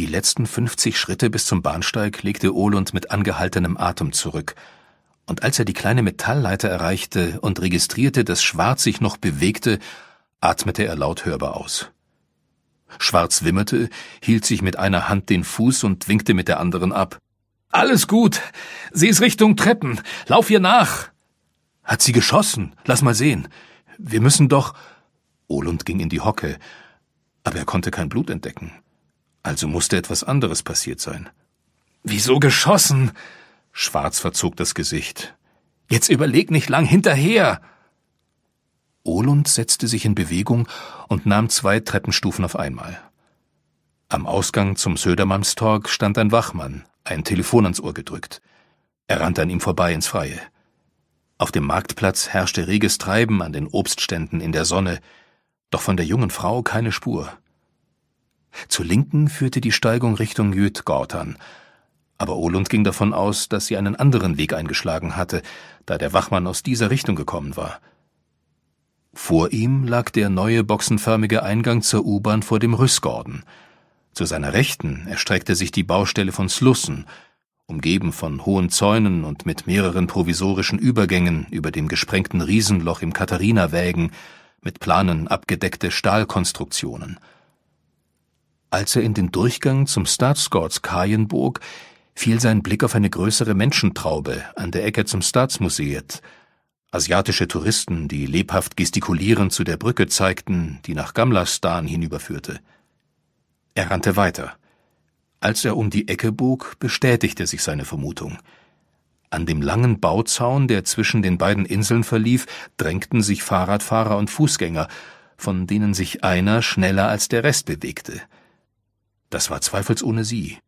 Die letzten 50 Schritte bis zum Bahnsteig legte Olund mit angehaltenem Atem zurück. Und als er die kleine Metallleiter erreichte und registrierte, dass Schwarz sich noch bewegte, atmete er laut hörbar aus. Schwarz wimmerte, hielt sich mit einer Hand den Fuß und winkte mit der anderen ab. Alles gut. Sie ist Richtung Treppen. Lauf ihr nach. Hat sie geschossen? Lass mal sehen. Wir müssen doch. Olund ging in die Hocke, aber er konnte kein Blut entdecken also musste etwas anderes passiert sein. Wieso geschossen? Schwarz verzog das Gesicht. Jetzt überleg nicht lang hinterher. Olund setzte sich in Bewegung und nahm zwei Treppenstufen auf einmal. Am Ausgang zum Södermalmstorg stand ein Wachmann, ein Telefon ans Ohr gedrückt. Er rannte an ihm vorbei ins Freie. Auf dem Marktplatz herrschte reges Treiben an den Obstständen in der Sonne, doch von der jungen Frau keine Spur. Zur Linken führte die Steigung Richtung Jötgautan, aber Olund ging davon aus, dass sie einen anderen Weg eingeschlagen hatte, da der Wachmann aus dieser Richtung gekommen war. Vor ihm lag der neue boxenförmige Eingang zur U-Bahn vor dem Rüssgorden. Zu seiner Rechten erstreckte sich die Baustelle von Slussen, umgeben von hohen Zäunen und mit mehreren provisorischen Übergängen über dem gesprengten Riesenloch im Katharinawägen, mit Planen abgedeckte Stahlkonstruktionen – als er in den Durchgang zum Staatsgords bog, fiel sein Blick auf eine größere Menschentraube an der Ecke zum Staatsmuseet. Asiatische Touristen, die lebhaft gestikulierend zu der Brücke zeigten, die nach Gamlastan hinüberführte. Er rannte weiter. Als er um die Ecke bog, bestätigte sich seine Vermutung. An dem langen Bauzaun, der zwischen den beiden Inseln verlief, drängten sich Fahrradfahrer und Fußgänger, von denen sich einer schneller als der Rest bewegte. Das war zweifelsohne sie.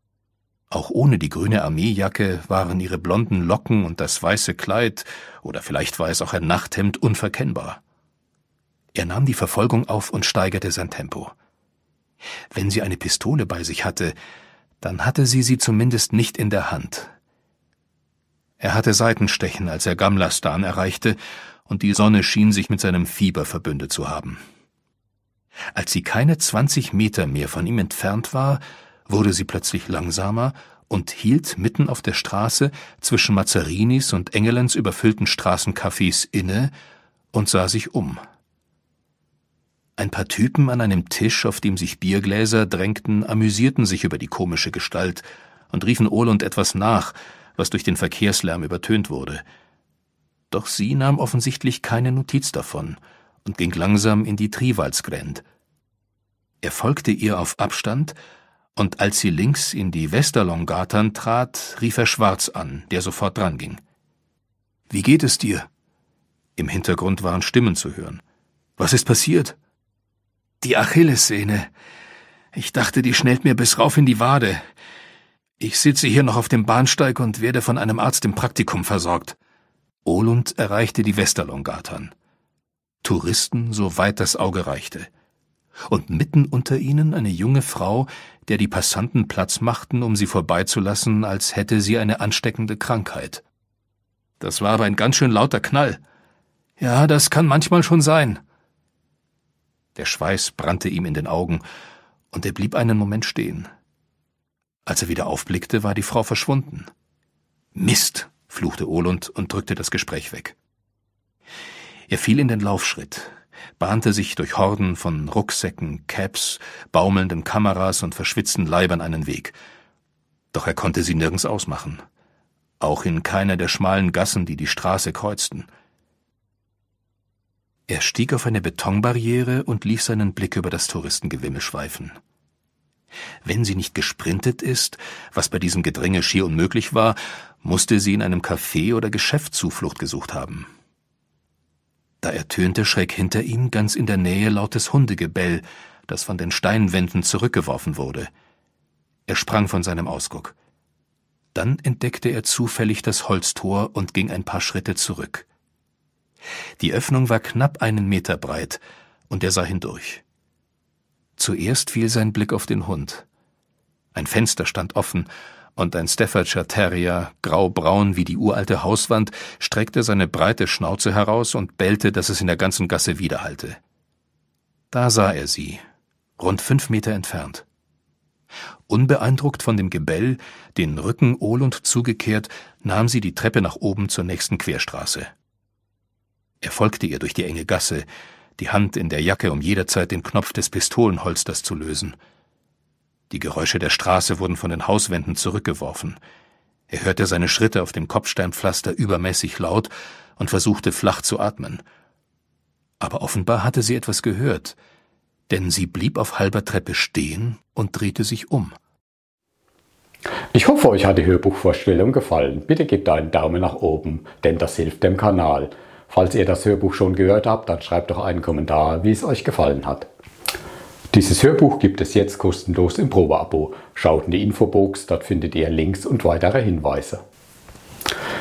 Auch ohne die grüne Armeejacke waren ihre blonden Locken und das weiße Kleid, oder vielleicht war es auch ein Nachthemd, unverkennbar. Er nahm die Verfolgung auf und steigerte sein Tempo. Wenn sie eine Pistole bei sich hatte, dann hatte sie sie zumindest nicht in der Hand. Er hatte Seitenstechen, als er Gamlastan erreichte, und die Sonne schien sich mit seinem Fieber verbündet zu haben. Als sie keine zwanzig Meter mehr von ihm entfernt war, wurde sie plötzlich langsamer und hielt mitten auf der Straße zwischen Mazzarinis und Engelens überfüllten Straßencafés inne und sah sich um. Ein paar Typen an einem Tisch, auf dem sich Biergläser drängten, amüsierten sich über die komische Gestalt und riefen Olund etwas nach, was durch den Verkehrslärm übertönt wurde. Doch sie nahm offensichtlich keine Notiz davon – und ging langsam in die Triwaldsgränd. Er folgte ihr auf Abstand, und als sie links in die Westerlongatern trat, rief er Schwarz an, der sofort dranging. Wie geht es dir? Im Hintergrund waren Stimmen zu hören. Was ist passiert? Die Achillessehne. Ich dachte, die schnellt mir bis rauf in die Wade. Ich sitze hier noch auf dem Bahnsteig und werde von einem Arzt im Praktikum versorgt. Olund erreichte die Westerlongatern. Touristen, soweit das Auge reichte. Und mitten unter ihnen eine junge Frau, der die Passanten Platz machten, um sie vorbeizulassen, als hätte sie eine ansteckende Krankheit. Das war aber ein ganz schön lauter Knall. Ja, das kann manchmal schon sein. Der Schweiß brannte ihm in den Augen, und er blieb einen Moment stehen. Als er wieder aufblickte, war die Frau verschwunden. Mist, fluchte Olund und drückte das Gespräch weg. Er fiel in den Laufschritt, bahnte sich durch Horden von Rucksäcken, Caps, baumelnden Kameras und verschwitzten Leibern einen Weg. Doch er konnte sie nirgends ausmachen. Auch in keiner der schmalen Gassen, die die Straße kreuzten. Er stieg auf eine Betonbarriere und ließ seinen Blick über das Touristengewimmel schweifen. Wenn sie nicht gesprintet ist, was bei diesem Gedränge schier unmöglich war, musste sie in einem Café oder Geschäft Zuflucht gesucht haben. Da ertönte schräg hinter ihm ganz in der Nähe lautes Hundegebell, das von den Steinwänden zurückgeworfen wurde. Er sprang von seinem Ausguck. Dann entdeckte er zufällig das Holztor und ging ein paar Schritte zurück. Die Öffnung war knapp einen Meter breit, und er sah hindurch. Zuerst fiel sein Blick auf den Hund. Ein Fenster stand offen, und ein Staffordshire Terrier, graubraun wie die uralte Hauswand, streckte seine breite Schnauze heraus und bellte, dass es in der ganzen Gasse widerhallte. Da sah er sie, rund fünf Meter entfernt. Unbeeindruckt von dem Gebell, den Rücken ohlend zugekehrt, nahm sie die Treppe nach oben zur nächsten Querstraße. Er folgte ihr durch die enge Gasse, die Hand in der Jacke, um jederzeit den Knopf des Pistolenholsters zu lösen – die Geräusche der Straße wurden von den Hauswänden zurückgeworfen. Er hörte seine Schritte auf dem Kopfsteinpflaster übermäßig laut und versuchte flach zu atmen. Aber offenbar hatte sie etwas gehört, denn sie blieb auf halber Treppe stehen und drehte sich um. Ich hoffe, euch hat die Hörbuchvorstellung gefallen. Bitte gebt einen Daumen nach oben, denn das hilft dem Kanal. Falls ihr das Hörbuch schon gehört habt, dann schreibt doch einen Kommentar, wie es euch gefallen hat. Dieses Hörbuch gibt es jetzt kostenlos im Probeabo. Schaut in die Infobox, dort findet ihr Links und weitere Hinweise.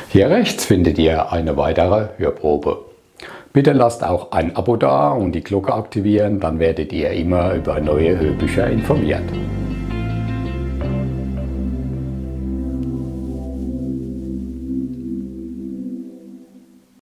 Hier rechts findet ihr eine weitere Hörprobe. Bitte lasst auch ein Abo da und die Glocke aktivieren, dann werdet ihr immer über neue Hörbücher informiert.